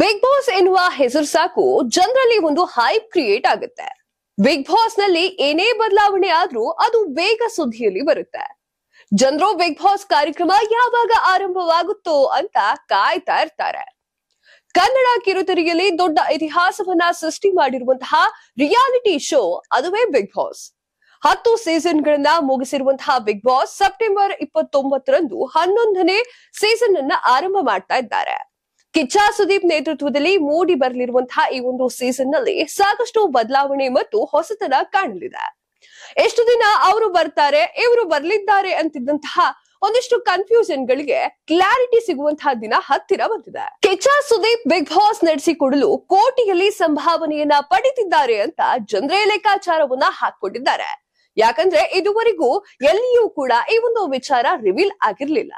big boss ಎನ್ನುವ ಹೆಸರು ಸಾಕು ಜನರಲ್ಲಿ ಒಂದು ಹೈಪ್ ಕ್ರಿಯೇಟ್ ಆಗುತ್ತೆ ಬಿಗ್ ಬಾಸ್ ನಲ್ಲಿ ಏನೇ ಬದಲಾವಣೆ ಆದ್ರೂ ಅದು ಬೇಗ ಸುದ್ದಿಯಲ್ಲಿ ಬರುತ್ತೆ ಜನರು ಬಿಗ್ ಬಾಸ್ ಕಾರ್ಯಕ್ರಮ ಯಾವಾಗ ಆರಂಭವಾಗುತ್ತೋ ಅಂತ ಕಾಯ್ತಾ ಇರ್ತಾರೆ ಕನ್ನಡ ಕಿರುತೆರೆಯಲ್ಲಿ ದೊಡ್ಡ ಇತಿಹಾಸವನ್ನ ಸೃಷ್ಟಿ ಮಾಡಿರುವಂತಹ ರಿಯಾಲಿಟಿ ಶೋ ಅದುವೇ ಬಿಗ್ ಬಾಸ್ ಹತ್ತು ಸೀಸನ್ ಗಳನ್ನ ಮುಗಿಸಿರುವಂತಹ ಬಿಗ್ ಬಾಸ್ ಸೆಪ್ಟೆಂಬರ್ ಇಪ್ಪತ್ತೊಂಬತ್ತರಂದು ಹನ್ನೊಂದನೇ ಸೀಸನ್ ಅನ್ನ ಆರಂಭ ಮಾಡ್ತಾ ಇದ್ದಾರೆ ಕಿಚ್ಚ ಸುದೀಪ್ ನೇತೃತ್ವದಲ್ಲಿ ಮೂಡಿ ಬರಲಿರುವಂತಹ ಈ ಒಂದು ಸೀಸನ್ ನಲ್ಲಿ ಸಾಕಷ್ಟು ಬದಲಾವಣೆ ಮತ್ತು ಹೊಸತನ ಕಾಣಲಿದೆ ಎಷ್ಟು ದಿನ ಅವರು ಬರ್ತಾರೆ ಇವರು ಬರ್ಲಿದ್ದಾರೆ ಅಂತಿದ್ದಂತಹ ಒಂದಿಷ್ಟು ಕನ್ಫ್ಯೂಷನ್ ಗಳಿಗೆ ಕ್ಲಾರಿಟಿ ಸಿಗುವಂತಹ ದಿನ ಹತ್ತಿರ ಬಂದಿದೆ ಕಿಚ್ಚ ಸುದೀಪ್ ಬಿಗ್ ಬಾಸ್ ನಡೆಸಿಕೊಡಲು ಕೋಟಿಯಲ್ಲಿ ಸಂಭಾವನೆಯನ್ನ ಪಡೆದಿದ್ದಾರೆ ಅಂತ ಜನರೇ ಲೆಕ್ಕಾಚಾರವನ್ನ ಹಾಕೊಂಡಿದ್ದಾರೆ ಯಾಕಂದ್ರೆ ಇದುವರೆಗೂ ಎಲ್ಲಿಯೂ ಕೂಡ ಈ ಒಂದು ವಿಚಾರ ರಿವೀಲ್ ಆಗಿರ್ಲಿಲ್ಲ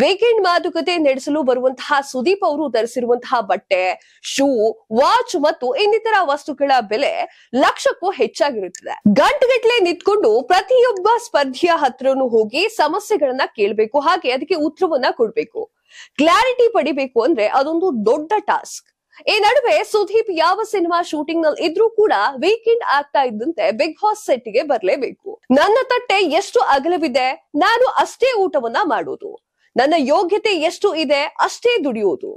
ವೀಕೆಂಡ್ ಮಾತುಕತೆ ನಡೆಸಲು ಬರುವಂತಹ ಸುದೀಪ್ ಅವರು ಧರಿಸಿರುವಂತಹ ಬಟ್ಟೆ ಶೂ ವಾಚ್ ಮತ್ತು ಇನ್ನಿತರ ವಸ್ತುಗಳ ಬೆಲೆ ಲಕ್ಷಕ್ಕೂ ಹೆಚ್ಚಾಗಿರುತ್ತದೆ ಗಟ್ಟಲೆ ನಿಂತ್ಕೊಂಡು ಪ್ರತಿಯೊಬ್ಬ ಸ್ಪರ್ಧಿಯ ಹತ್ರನೂ ಹೋಗಿ ಸಮಸ್ಯೆಗಳನ್ನ ಕೇಳಬೇಕು ಹಾಗೆ ಅದಕ್ಕೆ ಉತ್ತರವನ್ನ ಕೊಡ್ಬೇಕು ಕ್ಲಾರಿಟಿ ಪಡಿಬೇಕು ಅಂದ್ರೆ ಅದೊಂದು ದೊಡ್ಡ ಟಾಸ್ಕ್ ಈ ನಡುವೆ ಸುದೀಪ್ ಯಾವ ಸಿನಿಮಾ ಶೂಟಿಂಗ್ ನಲ್ಲಿ ಇದ್ರೂ ಕೂಡ ವೀಕೆಂಡ್ ಆಗ್ತಾ ಇದ್ದಂತೆ ಬಿಗ್ ಬಾಸ್ ಸೆಟ್ ಗೆ ಬರ್ಲೇಬೇಕು ನನ್ನ ತಟ್ಟೆ ಎಷ್ಟು ಅಗಲವಿದೆ ನಾನು ಅಷ್ಟೇ ಊಟವನ್ನ ಮಾಡೋದು ನನ್ನ ಯೋಗ್ಯತೆ ಎಷ್ಟು ಇದೆ ಅಷ್ಟೇ ದುಡಿಯೋದು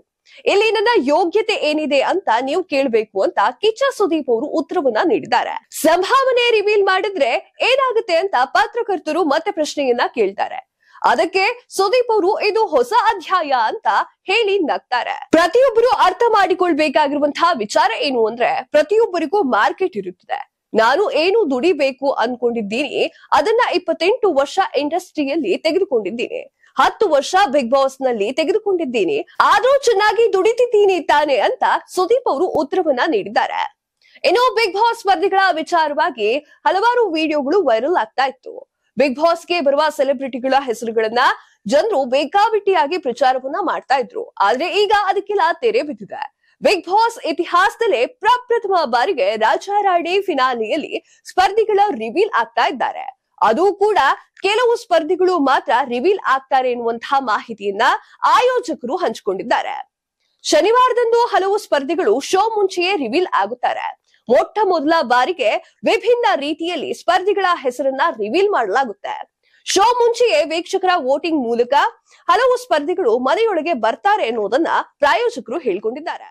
ಇಲ್ಲಿ ನನ್ನ ಯೋಗ್ಯತೆ ಏನಿದೆ ಅಂತ ನೀವು ಕೇಳ್ಬೇಕು ಅಂತ ಕಿಚ್ಚ ಸುದೀಪ್ ಅವರು ಉತ್ತರವನ್ನ ನೀಡಿದ್ದಾರೆ ಸಂಭಾವನೆ ರಿವೀಲ್ ಮಾಡಿದ್ರೆ ಏನಾಗುತ್ತೆ ಅಂತ ಪತ್ರಕರ್ತರು ಮತ್ತೆ ಪ್ರಶ್ನೆಯನ್ನ ಕೇಳ್ತಾರೆ ಅದಕ್ಕೆ ಸುದೀಪ್ ಅವರು ಇದು ಹೊಸ ಅಧ್ಯಾಯ ಅಂತ ಹೇಳಿ ನಗ್ತಾರೆ ಪ್ರತಿಯೊಬ್ಬರು ಅರ್ಥ ಮಾಡಿಕೊಳ್ಬೇಕಾಗಿರುವಂತಹ ವಿಚಾರ ಏನು ಅಂದ್ರೆ ಪ್ರತಿಯೊಬ್ಬರಿಗೂ ಮಾರ್ಕೆಟ್ ಇರುತ್ತದೆ ನಾನು ಏನು ದುಡಿಬೇಕು ಅನ್ಕೊಂಡಿದ್ದೀನಿ ಅದನ್ನ ಇಪ್ಪತ್ತೆಂಟು ವರ್ಷ ಇಂಡಸ್ಟ್ರಿಯಲ್ಲಿ ತೆಗೆದುಕೊಂಡಿದ್ದೀನಿ ಹತ್ತು ವರ್ಷ ಬಿಗ್ ಬಾಸ್ ನಲ್ಲಿ ತೆಗೆದುಕೊಂಡಿದ್ದೀನಿ ಆದ್ರೂ ಚೆನ್ನಾಗಿ ದುಡಿತಿದ್ದೀನಿ ತಾನೆ ಅಂತ ಸುದೀಪ್ ಅವರು ಉತ್ತರವನ್ನ ನೀಡಿದ್ದಾರೆ ಇನ್ನು ಬಿಗ್ ಬಾಸ್ ಸ್ಪರ್ಧಿಗಳ ವಿಚಾರವಾಗಿ ಹಲವಾರು ವಿಡಿಯೋಗಳು ವೈರಲ್ ಆಗ್ತಾ ಇತ್ತು ಬಿಗ್ ಬಾಸ್ಗೆ ಬರುವ ಸೆಲೆಬ್ರಿಟಿಗಳ ಹೆಸರುಗಳನ್ನ ಜನರು ಬೇಕಾಬಿಟ್ಟಿಯಾಗಿ ಪ್ರಚಾರವನ್ನ ಮಾಡ್ತಾ ಇದ್ರು ಆದ್ರೆ ಈಗ ಅದಕ್ಕೆಲ್ಲ ತೆರೆ ಬಿದ್ದಿದೆ ಬಿಗ್ ಬಾಸ್ ಇತಿಹಾಸದಲ್ಲೇ ಪ್ರಪ್ರಥಮ ಬಾರಿಗೆ ರಾಜಾರಾಣಿ ಫಿನಾಲಿಯಲ್ಲಿ ಸ್ಪರ್ಧಿಗಳ ರಿವೀಲ್ ಆಗ್ತಾ ಇದ್ದಾರೆ ಅದು ಕೂಡ ಕೆಲವು ಸ್ಪರ್ಧಿಗಳು ಮಾತ್ರ ರಿವೀಲ್ ಆಗ್ತಾರೆ ಎನ್ನುವಂತಹ ಮಾಹಿತಿಯನ್ನ ಆಯೋಜಕರು ಹಂಚಿಕೊಂಡಿದ್ದಾರೆ ಶನಿವಾರದಂದು ಹಲವು ಸ್ಪರ್ಧಿಗಳು ಶೋ ಮುಂಚೆಯೇ ರಿವೀಲ್ ಆಗುತ್ತಾರೆ ಮೊಟ್ಟ ಮೊದಲ ಬಾರಿಗೆ ವಿಭಿನ್ನ ರೀತಿಯಲ್ಲಿ ಸ್ಪರ್ಧಿಗಳ ಹೆಸರನ್ನ ರಿವೀಲ್ ಮಾಡಲಾಗುತ್ತೆ ಶೋ ಮುಂಚೆಯೇ ವೀಕ್ಷಕರ ವೋಟಿಂಗ್ ಮೂಲಕ ಹಲವು ಸ್ಪರ್ಧಿಗಳು ಮನೆಯೊಳಗೆ ಬರ್ತಾರೆ ಎನ್ನುವುದನ್ನ ಪ್ರಾಯೋಜಕರು ಹೇಳಿಕೊಂಡಿದ್ದಾರೆ